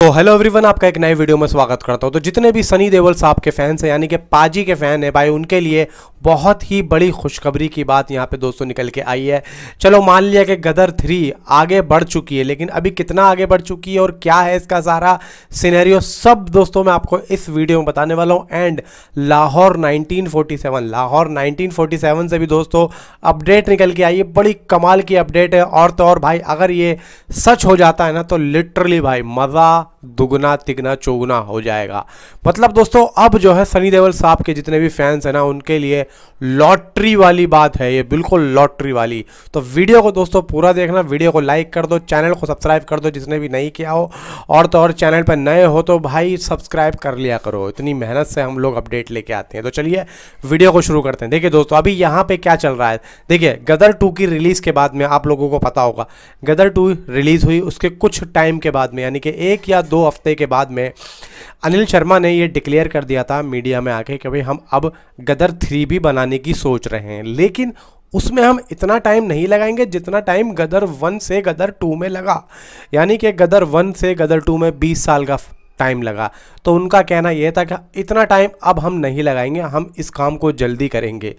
तो hello everyone आपका एक नए वीडियो में स्वागत करता हूं तो जितने भी सनी देवल साहब के फैंस हैं यानी कि पाजी के फ़ैन हैं भाई उनके लिए बहुत ही बड़ी खुशखबरी की बात यहां पे दोस्तों निकल के आई है चलो मान लिया कि गदर थ्री आगे बढ़ चुकी है लेकिन अभी कितना आगे बढ़ चुकी है और क्या है इसका सारा सीनेरियो सब दोस्तों मैं आपको इस वीडियो में बताने वाला हूँ and Lahore nineteen Lahore nineteen से भी दोस्तों अपडेट निकल के आई है बड़ी कमाल की अपडेट है और तो और भाई अगर ये सच हो जाता है ना तो लिटरली भाई मज़ा दुगना तिगना चौगुना हो जाएगा मतलब दोस्तों अब जो है सनी देवल साहब के जितने भी फैंस हैं ना उनके लिए लॉटरी वाली बात है ये बिल्कुल लॉटरी वाली तो वीडियो को दोस्तों पूरा देखना वीडियो को लाइक कर दो चैनल को सब्सक्राइब कर दो जिसने भी नहीं किया हो और तो और चैनल पर नए हो तो भाई सब्सक्राइब कर लिया करो इतनी मेहनत से हम लोग अपडेट लेके आते हैं तो चलिए वीडियो को शुरू करते हैं देखिए दोस्तों अभी यहाँ पर क्या चल रहा है देखिए गदर टू की रिलीज़ के बाद में आप लोगों को पता होगा गदर टू रिलीज़ हुई उसके कुछ टाइम के बाद में यानी कि एक या दो दो हफ्ते के बाद में अनिल शर्मा ने ये डिक्लेयर कर दिया था मीडिया में आके कि भाई हम अब गदर थ्री भी बनाने की सोच रहे हैं लेकिन उसमें हम इतना टाइम नहीं लगाएंगे जितना टाइम गदर वन से गदर टू में लगा यानी कि गदर वन से गदर टू में बीस साल का टाइम लगा तो उनका कहना यह था कि इतना टाइम अब हम नहीं लगाएंगे हम इस काम को जल्दी करेंगे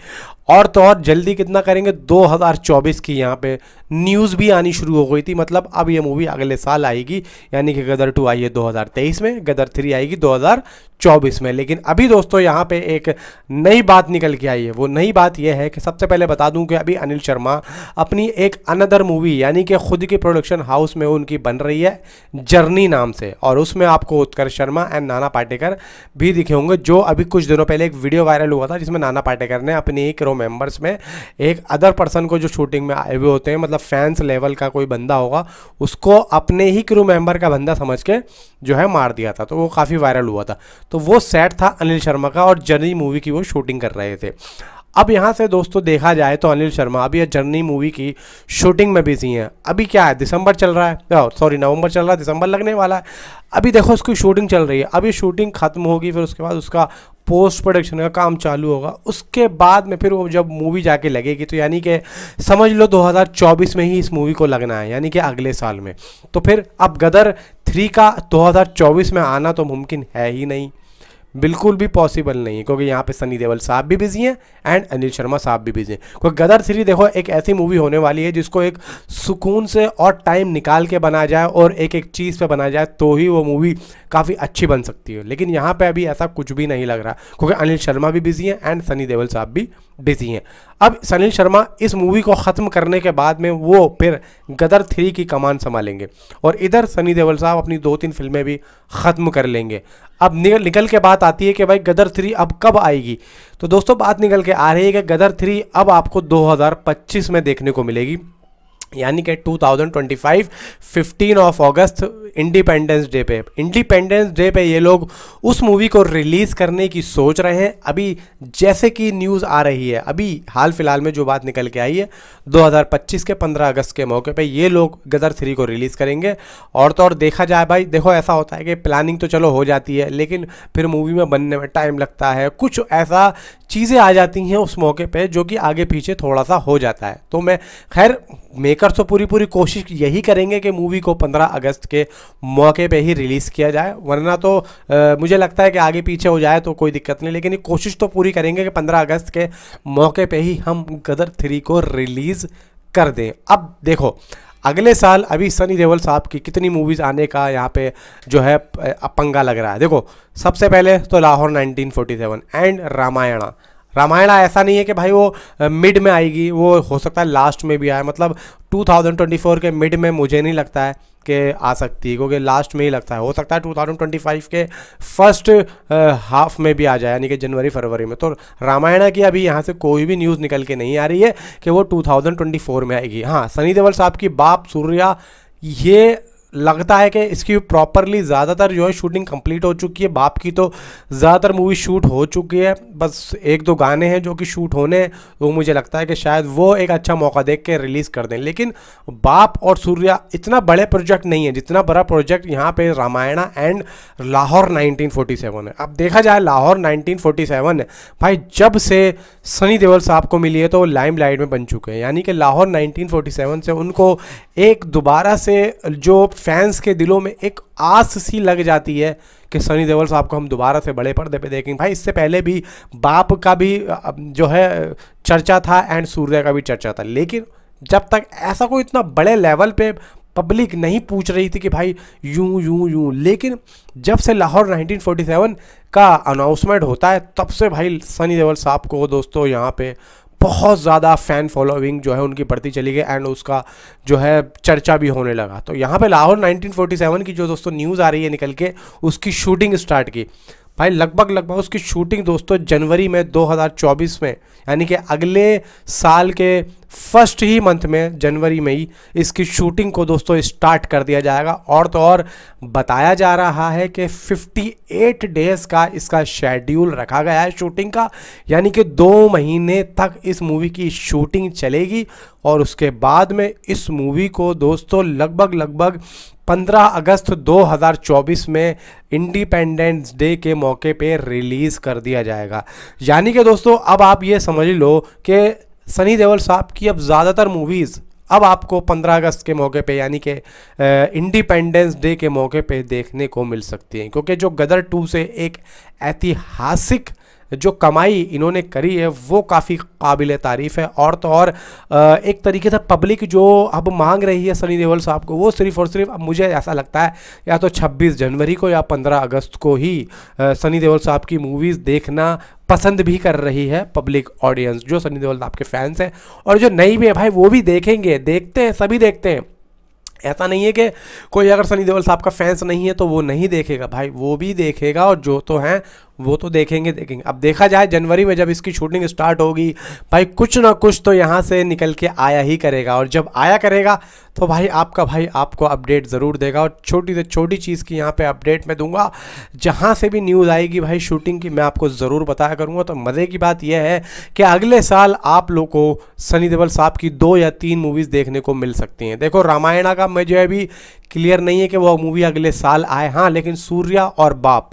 और तो और जल्दी कितना करेंगे 2024 की यहाँ पे न्यूज़ भी आनी शुरू हो गई थी मतलब अब ये मूवी अगले साल आएगी यानी कि गदर टू आई है 2023 में गदर थ्री आएगी 2024 में लेकिन अभी दोस्तों यहाँ पे एक नई बात निकल के आई है वो नई बात यह है कि सबसे पहले बता दूँ कि अभी अनिल शर्मा अपनी एक अनदर मूवी यानी कि खुद की प्रोडक्शन हाउस में उनकी बन रही है जर्नी नाम से और उसमें आपको उत्कर्ष शर्मा एंड नाना पाटेकर भी दिखे होंगे जो अभी कुछ दिनों पहले एक वीडियो वायरल हुआ था जिसमें नाना पाटेकर ने अपने एक रो मेंबर्स में एक अदर पर्सन को जो शूटिंग में आए हुए होते हैं मतलब फैंस लेवल का कोई बंदा होगा उसको अपने ही क्रू मेंबर का बंदा समझ के जो है मार दिया था तो वो काफ़ी वायरल हुआ था तो वो सेट था अनिल शर्मा का और जर्नी मूवी की वो शूटिंग कर रहे थे अब यहाँ से दोस्तों देखा जाए तो अनिल शर्मा अभी यह जर्नी मूवी की शूटिंग में बिजी हैं अभी क्या है दिसंबर चल रहा है सॉरी नवंबर चल रहा है दिसंबर लगने वाला है अभी देखो उसकी शूटिंग चल रही है अभी शूटिंग खत्म होगी फिर उसके बाद उसका पोस्ट प्रोडक्शन का काम चालू होगा उसके बाद में फिर वो जब मूवी जाके लगेगी तो यानी कि समझ लो 2024 में ही इस मूवी को लगना है यानी कि अगले साल में तो फिर अब गदर थ्री का 2024 में आना तो मुमकिन है ही नहीं बिल्कुल भी पॉसिबल नहीं है क्योंकि यहाँ पे सनी देवल साहब भी बिजी हैं एंड अनिल शर्मा साहब भी बिजी हैं क्योंकि गदर थ्री देखो एक ऐसी मूवी होने वाली है जिसको एक सुकून से और टाइम निकाल के बनाया जाए और एक एक चीज़ पे बनाया जाए तो ही वो मूवी काफ़ी अच्छी बन सकती है लेकिन यहाँ पर अभी ऐसा कुछ भी नहीं लग रहा क्योंकि अनिल शर्मा भी बिजी हैं एंड सनी देवल साहब भी बिजी हैं अब सनील शर्मा इस मूवी को ख़त्म करने के बाद में वो फिर गदर थ्री की कमान संभालेंगे और इधर सनी देवल साहब अपनी दो तीन फिल्में भी ख़त्म कर लेंगे अब निकल निकल के बात आती है कि भाई गदर थ्री अब कब आएगी तो दोस्तों बात निकल के आ रही है कि गदर थ्री अब आपको 2025 में देखने को मिलेगी यानी कि 2025 फिफ्टीन ऑफ अगस्त इंडिपेंडेंस डे पे इंडिपेंडेंस डे पे ये लोग उस मूवी को रिलीज़ करने की सोच रहे हैं अभी जैसे कि न्यूज़ आ रही है अभी हाल फिलहाल में जो बात निकल के आई है 2025 के 15 अगस्त के मौके पे ये लोग गदर थ्री को रिलीज़ करेंगे और तो और देखा जाए भाई देखो ऐसा होता है कि प्लानिंग तो चलो हो जाती है लेकिन फिर मूवी में बनने में टाइम लगता है कुछ ऐसा चीज़ें आ जाती हैं उस मौके पर जो कि आगे पीछे थोड़ा सा हो जाता है तो मैं खैर मेक मेकर्स तो पूरी पूरी कोशिश यही करेंगे कि मूवी को 15 अगस्त के मौके पे ही रिलीज़ किया जाए वरना तो आ, मुझे लगता है कि आगे पीछे हो जाए तो कोई दिक्कत नहीं लेकिन ये कोशिश तो पूरी करेंगे कि 15 अगस्त के मौके पे ही हम गदर थ्री को रिलीज़ कर दें अब देखो अगले साल अभी सनी देवल साहब की कितनी मूवीज़ आने का यहाँ पे जो है पंगा लग रहा है देखो सबसे पहले तो लाहौर 1947 एंड रामायणा रामायण ऐसा नहीं है कि भाई वो मिड में आएगी वो हो सकता है लास्ट में भी आए मतलब 2024 के मिड में मुझे नहीं लगता है कि आ सकती है क्योंकि लास्ट में ही लगता है हो सकता है 2025 के फर्स्ट हाफ में भी आ जाए यानी कि जनवरी फरवरी में तो रामायण की अभी यहाँ से कोई भी न्यूज़ निकल के नहीं आ रही है कि वो टू में आएगी हाँ सनी देवल साहब की बाप सूर्या ये लगता है कि इसकी प्रॉपरली ज़्यादातर जो है शूटिंग कंप्लीट हो चुकी है बाप की तो ज़्यादातर मूवी शूट हो चुकी है बस एक दो गाने हैं जो कि शूट होने हैं वो मुझे लगता है कि शायद वो एक अच्छा मौका देख के रिलीज़ कर दें लेकिन बाप और सूर्या इतना बड़े प्रोजेक्ट नहीं है जितना बड़ा प्रोजेक्ट यहाँ पर रामायणा एंड लाहौर नाइनटीन है अब देखा जाए लाहौर नाइनटीन है भाई जब से सनी देवल साहब को मिली है तो लाइम लाइट में बन चुके हैं यानी कि लाहौर नाइनटीन से उनको एक दोबारा से जो फैंस के दिलों में एक आस सी लग जाती है कि सनी देवल साहब को हम दोबारा से बड़े पर्दे पे देखेंगे भाई इससे पहले भी बाप का भी जो है चर्चा था एंड सूर्य का भी चर्चा था लेकिन जब तक ऐसा कोई इतना बड़े लेवल पे पब्लिक नहीं पूछ रही थी कि भाई यूं यूं यूं लेकिन जब से लाहौर 1947 का अनाउंसमेंट होता है तब से भाई सनी देवल साहब को दोस्तों यहाँ पे बहुत ज़्यादा फ़ैन फॉलोइंग जो है उनकी बढ़ती चली गई एंड उसका जो है चर्चा भी होने लगा तो यहाँ पे लाहौर 1947 की जो दोस्तों न्यूज़ आ रही है निकल के उसकी शूटिंग स्टार्ट की भाई लगभग लगभग उसकी शूटिंग दोस्तों जनवरी में 2024 में यानी कि अगले साल के फर्स्ट ही मंथ में जनवरी में ही इसकी शूटिंग को दोस्तों स्टार्ट कर दिया जाएगा और तो और बताया जा रहा है कि 58 डेज का इसका शेड्यूल रखा गया है शूटिंग का यानी कि दो महीने तक इस मूवी की शूटिंग चलेगी और उसके बाद में इस मूवी को दोस्तों लगभग लगभग 15 अगस्त 2024 में इंडिपेंडेंस डे के मौके पे रिलीज़ कर दिया जाएगा यानी कि दोस्तों अब आप ये समझ लो कि सनी देवल साहब की अब ज़्यादातर मूवीज़ अब आपको 15 अगस्त के मौके पे यानी कि इंडिपेंडेंस डे के मौके पे देखने को मिल सकती हैं क्योंकि जो गदर टू से एक ऐतिहासिक जो कमाई इन्होंने करी है वो काफ़ी काबिल तारीफ़ है और तो और एक तरीके से पब्लिक जो अब मांग रही है सनी देओल साहब को वो सिर्फ और सिर्फ अब मुझे ऐसा लगता है या तो 26 जनवरी को या 15 अगस्त को ही सनी देओल साहब की मूवीज़ देखना पसंद भी कर रही है पब्लिक ऑडियंस जो सनी देवल साहब के फैंस हैं और जो नई भी है भाई वो भी देखेंगे देखते हैं सभी देखते हैं ऐसा नहीं है कि कोई अगर सनी देवल साहब का फैंस नहीं है तो वो नहीं देखेगा भाई वो भी देखेगा और जो तो हैं वो तो देखेंगे देखेंगे अब देखा जाए जनवरी में जब इसकी शूटिंग स्टार्ट होगी भाई कुछ ना कुछ तो यहाँ से निकल के आया ही करेगा और जब आया करेगा तो भाई आपका भाई आपको अपडेट ज़रूर देगा और छोटी से छोटी चीज़ की यहाँ पे अपडेट मैं दूंगा जहाँ से भी न्यूज़ आएगी भाई शूटिंग की मैं आपको ज़रूर बताया करूँगा तो मज़े की बात यह है कि अगले साल आप लोग को सनी देवल साहब की दो या तीन मूवीज़ देखने को मिल सकती हैं देखो रामायणा का मुझे अभी क्लियर नहीं है कि वह मूवी अगले साल आए हाँ लेकिन सूर्या और बाप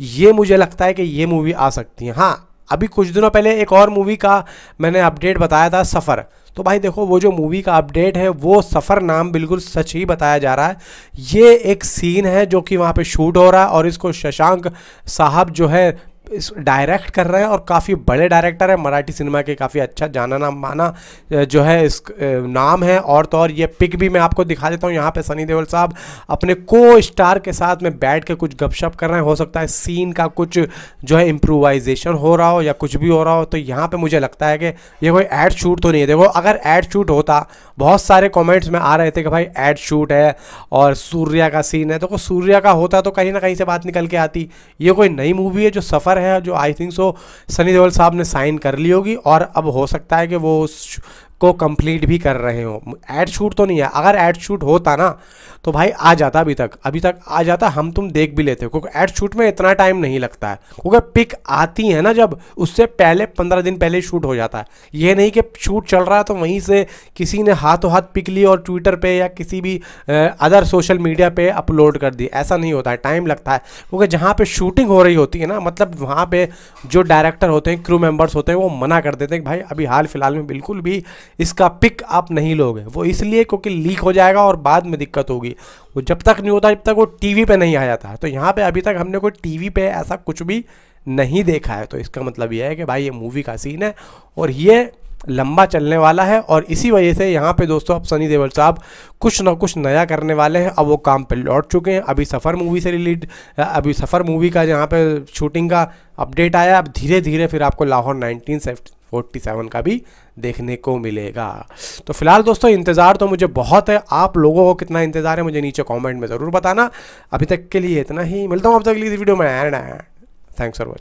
ये मुझे लगता है कि ये मूवी आ सकती है हाँ अभी कुछ दिनों पहले एक और मूवी का मैंने अपडेट बताया था सफ़र तो भाई देखो वो जो मूवी का अपडेट है वो सफ़र नाम बिल्कुल सच ही बताया जा रहा है ये एक सीन है जो कि वहाँ पे शूट हो रहा है और इसको शशांक साहब जो है इस डायरेक्ट कर रहे हैं और काफ़ी बड़े डायरेक्टर हैं मराठी सिनेमा के काफ़ी अच्छा जाना नाम माना जो है इस नाम है और तो और ये पिक भी मैं आपको दिखा देता हूँ यहाँ पे सनी देओल साहब अपने को स्टार के साथ में बैठ के कुछ गपशप कर रहे हैं हो सकता है सीन का कुछ जो है इम्प्रोवाइजेशन हो रहा हो या कुछ भी हो रहा हो तो यहाँ पर मुझे लगता है कि ये कोई ऐड शूट तो नहीं है देखो अगर ऐड शूट होता बहुत सारे कॉमेंट्स में आ रहे थे कि भाई ऐड शूट है और सूर्या का सीन है देखो सूर्या का होता तो कहीं ना कहीं से बात निकल के आती ये कोई नई मूवी है जो सफ़र है जो आई थिंक सो सनी देवल साहब ने साइन कर ली होगी और अब हो सकता है कि वो को कंप्लीट भी कर रहे हो एड शूट तो नहीं है अगर एड शूट होता ना तो भाई आ जाता अभी तक अभी तक आ जाता हम तुम देख भी लेते हो क्योंकि एड शूट में इतना टाइम नहीं लगता है क्योंकि पिक आती है ना जब उससे पहले पंद्रह दिन पहले शूट हो जाता है ये नहीं कि शूट चल रहा है तो वहीं से किसी ने हाथों हाथ पिक ली और ट्विटर पर या किसी भी अदर सोशल मीडिया पर अपलोड कर दी ऐसा नहीं होता है टाइम लगता है क्योंकि जहाँ पर शूटिंग हो रही होती है ना मतलब वहाँ पर जो डायरेक्टर होते हैं क्रू मेम्बर्स होते हैं वो मना कर देते हैं कि भाई अभी हाल फिलहाल में बिल्कुल भी इसका पिक आप नहीं लोगे वो इसलिए क्योंकि लीक हो जाएगा और बाद में दिक्कत होगी वो जब तक नहीं होता जब तक वो टीवी पे नहीं आ जाता है तो यहाँ पे अभी तक हमने कोई टीवी पे ऐसा कुछ भी नहीं देखा है तो इसका मतलब यह है कि भाई ये मूवी का सीन है और ये लंबा चलने वाला है और इसी वजह से यहाँ पे दोस्तों अब सनी देवल साहब कुछ ना कुछ नया करने वाले हैं अब वो काम पे लौट चुके हैं अभी सफ़र मूवी से रिलीड अभी सफ़र मूवी का जहाँ पे शूटिंग का अपडेट आया अब धीरे धीरे फिर आपको लाहौर नाइनटीन 47 का भी देखने को मिलेगा तो फिलहाल दोस्तों इंतज़ार तो मुझे बहुत है आप लोगों को कितना इंतज़ार है मुझे नीचे कमेंट में ज़रूर बताना अभी तक के लिए इतना ही मिलता हूँ आप तक अगली वीडियो में एंड थैंक्स फॉर वॉचिंग